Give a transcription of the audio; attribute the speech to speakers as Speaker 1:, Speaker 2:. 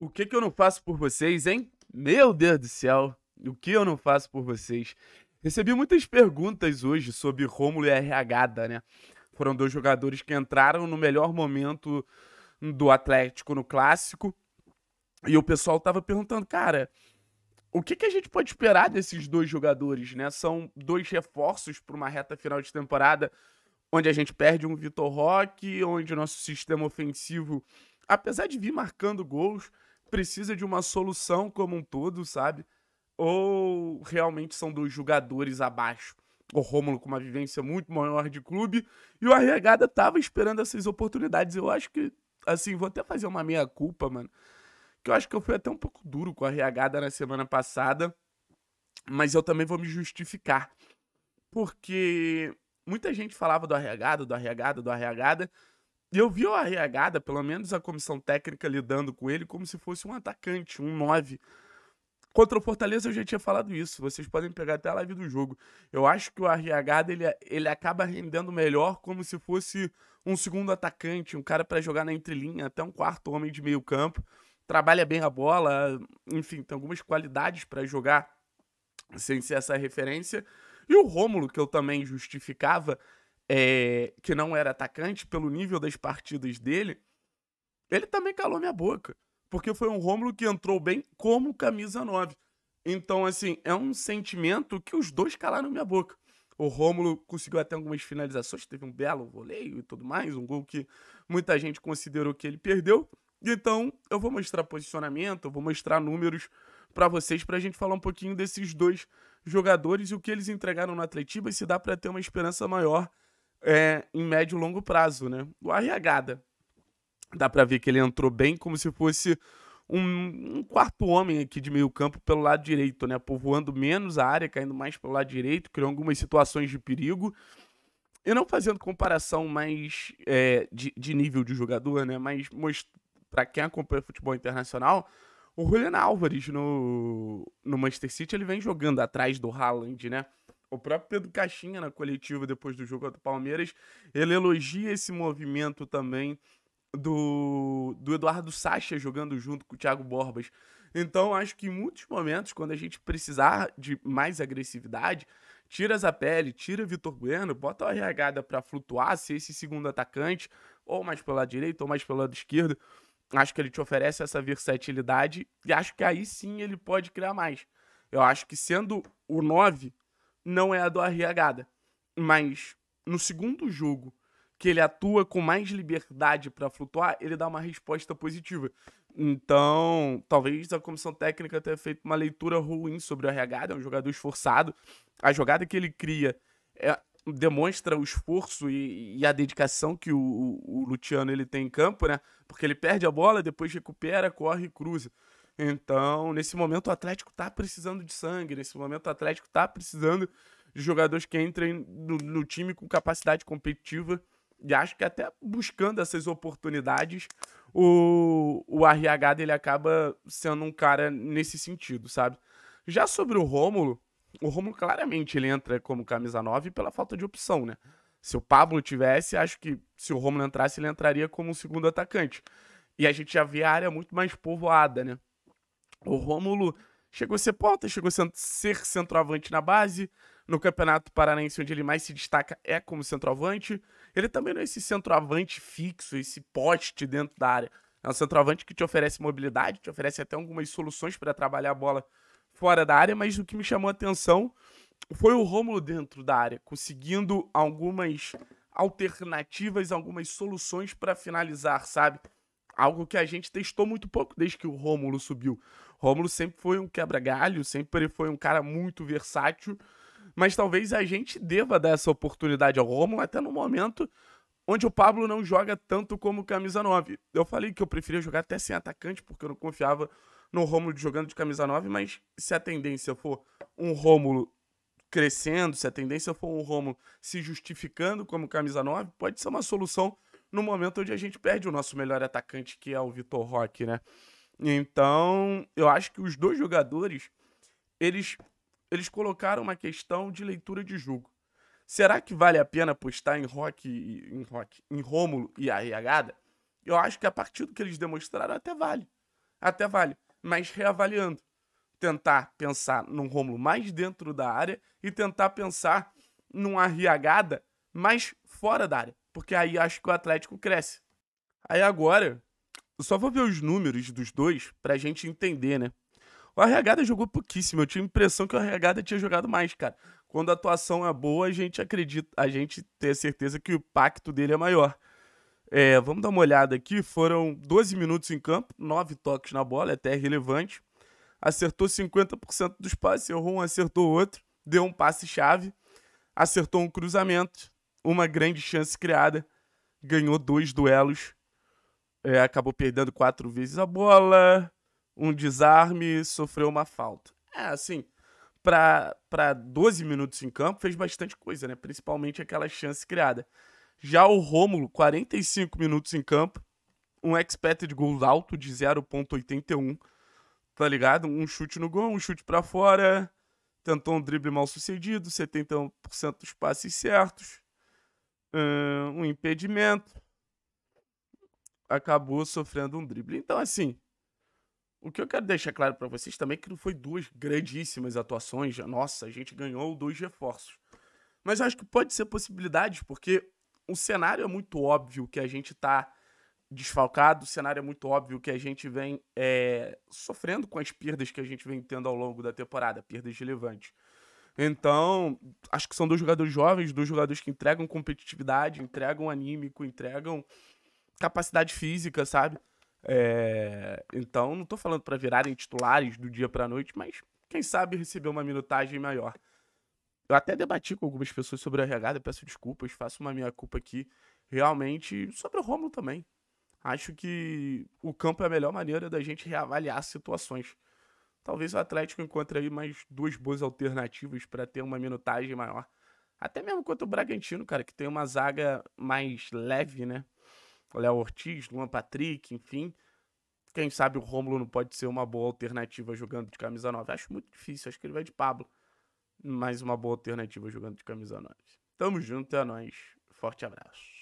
Speaker 1: O que, que eu não faço por vocês, hein? Meu Deus do céu, o que eu não faço por vocês? Recebi muitas perguntas hoje sobre Rômulo e RH, né? Foram dois jogadores que entraram no melhor momento do Atlético no Clássico. E o pessoal tava perguntando, cara, o que, que a gente pode esperar desses dois jogadores, né? São dois reforços para uma reta final de temporada onde a gente perde um Vitor Roque, onde o nosso sistema ofensivo apesar de vir marcando gols, precisa de uma solução como um todo, sabe? Ou realmente são dois jogadores abaixo? O Rômulo com uma vivência muito maior de clube e o Arregada tava esperando essas oportunidades. Eu acho que, assim, vou até fazer uma meia-culpa, mano. Que eu acho que eu fui até um pouco duro com a Arregada na semana passada, mas eu também vou me justificar. Porque muita gente falava do Arregada, do Arregada, do Arregada, eu vi o Arriagada, pelo menos a comissão técnica, lidando com ele como se fosse um atacante, um 9. Contra o Fortaleza eu já tinha falado isso, vocês podem pegar até a live do jogo. Eu acho que o Arriagada ele, é, ele acaba rendendo melhor como se fosse um segundo atacante, um cara para jogar na entrelinha, até um quarto homem de meio campo. Trabalha bem a bola, enfim, tem algumas qualidades para jogar sem ser essa referência. E o Rômulo, que eu também justificava, é, que não era atacante, pelo nível das partidas dele, ele também calou minha boca. Porque foi um Rômulo que entrou bem como camisa 9. Então, assim, é um sentimento que os dois calaram minha boca. O Rômulo conseguiu até algumas finalizações, teve um belo voleio e tudo mais, um gol que muita gente considerou que ele perdeu. Então, eu vou mostrar posicionamento, vou mostrar números para vocês para a gente falar um pouquinho desses dois jogadores e o que eles entregaram no Atletiba e se dá para ter uma esperança maior é, em médio e longo prazo, né? O Arriagada. Dá para ver que ele entrou bem como se fosse um, um, quarto homem aqui de meio campo pelo lado direito, né? Povoando menos a área, caindo mais pelo lado direito, criando algumas situações de perigo. E não fazendo comparação mais é, de, de, nível de jogador, né? Mas para quem acompanha futebol internacional, o Julian Álvares no, no Manchester City, ele vem jogando atrás do Haaland, né? O próprio Pedro Caixinha, na coletiva depois do jogo contra o Palmeiras, ele elogia esse movimento também do, do Eduardo Sacha jogando junto com o Thiago Borbas. Então, acho que em muitos momentos, quando a gente precisar de mais agressividade, tira a pele, tira Vitor Bueno, bota uma regada para flutuar, ser esse segundo atacante, ou mais pela direita, ou mais pelo lado esquerdo. Acho que ele te oferece essa versatilidade e acho que aí sim ele pode criar mais. Eu acho que sendo o 9 não é a do Arriagada. Mas no segundo jogo, que ele atua com mais liberdade para flutuar, ele dá uma resposta positiva. Então, talvez a comissão técnica tenha feito uma leitura ruim sobre o Arriagada, é um jogador esforçado. A jogada que ele cria é, demonstra o esforço e, e a dedicação que o, o, o Luciano ele tem em campo, né? Porque ele perde a bola, depois recupera, corre e cruza. Então, nesse momento, o Atlético tá precisando de sangue. Nesse momento, o Atlético tá precisando de jogadores que entrem no, no time com capacidade competitiva. E acho que até buscando essas oportunidades, o, o RH dele acaba sendo um cara nesse sentido, sabe? Já sobre o Rômulo, o Rômulo claramente ele entra como camisa 9 pela falta de opção, né? Se o Pablo tivesse, acho que se o Rômulo entrasse, ele entraria como um segundo atacante. E a gente já vê a área muito mais povoada, né? O Rômulo chegou a ser pauta, chegou a ser centroavante na base. No Campeonato Paranaense, onde ele mais se destaca, é como centroavante. Ele também não é esse centroavante fixo, esse poste dentro da área. É um centroavante que te oferece mobilidade, te oferece até algumas soluções para trabalhar a bola fora da área, mas o que me chamou a atenção foi o Rômulo dentro da área, conseguindo algumas alternativas, algumas soluções para finalizar, sabe? algo que a gente testou muito pouco desde que o Rômulo subiu. Rômulo sempre foi um quebra-galho, sempre foi um cara muito versátil, mas talvez a gente deva dar essa oportunidade ao Rômulo até no momento onde o Pablo não joga tanto como camisa 9. Eu falei que eu preferia jogar até sem atacante, porque eu não confiava no Rômulo jogando de camisa 9, mas se a tendência for um Rômulo crescendo, se a tendência for um Rômulo se justificando como camisa 9, pode ser uma solução no momento onde a gente perde o nosso melhor atacante, que é o Vitor Roque, né? Então, eu acho que os dois jogadores, eles, eles colocaram uma questão de leitura de jogo. Será que vale a pena apostar em Rock, em Rock, em Rômulo e Arriagada? Eu acho que a partir do que eles demonstraram até vale. Até vale, mas reavaliando, tentar pensar num Rômulo mais dentro da área e tentar pensar num Arriagada mais fora da área porque aí acho que o Atlético cresce. Aí agora, só vou ver os números dos dois pra gente entender, né? O Arregada jogou pouquíssimo. Eu tinha a impressão que o Arregada tinha jogado mais, cara. Quando a atuação é boa, a gente acredita, a gente tem a certeza que o impacto dele é maior. É, vamos dar uma olhada aqui. Foram 12 minutos em campo, 9 toques na bola, é até relevante. Acertou 50% dos passes, errou um, acertou outro, deu um passe-chave, acertou um cruzamento, uma grande chance criada, ganhou dois duelos, é, acabou perdendo quatro vezes a bola, um desarme, sofreu uma falta. É, assim, para 12 minutos em campo fez bastante coisa, né? Principalmente aquela chance criada. Já o Rômulo, 45 minutos em campo, um expected goal alto de 0.81, tá ligado? Um chute no gol, um chute para fora, tentou um drible mal sucedido, 70% dos passes certos um impedimento, acabou sofrendo um drible. Então, assim, o que eu quero deixar claro para vocês também é que não foi duas grandíssimas atuações. Nossa, a gente ganhou dois reforços. Mas eu acho que pode ser possibilidade, porque o cenário é muito óbvio que a gente está desfalcado, o cenário é muito óbvio que a gente vem é, sofrendo com as perdas que a gente vem tendo ao longo da temporada, perdas relevantes. Então, acho que são dois jogadores jovens, dois jogadores que entregam competitividade, entregam anímico, entregam capacidade física, sabe? É... Então, não tô falando para virarem titulares do dia pra noite, mas quem sabe receber uma minutagem maior. Eu até debati com algumas pessoas sobre a regada, peço desculpas, faço uma minha culpa aqui. Realmente, sobre o Romulo também. Acho que o campo é a melhor maneira da gente reavaliar situações. Talvez o Atlético encontre aí mais duas boas alternativas para ter uma minutagem maior. Até mesmo contra o Bragantino, cara, que tem uma zaga mais leve, né? Léo Ortiz, Luan Patrick, enfim. Quem sabe o Rômulo não pode ser uma boa alternativa jogando de camisa 9. Acho muito difícil, acho que ele vai de Pablo. Mas uma boa alternativa jogando de camisa 9. Tamo junto, é nóis. Forte abraço.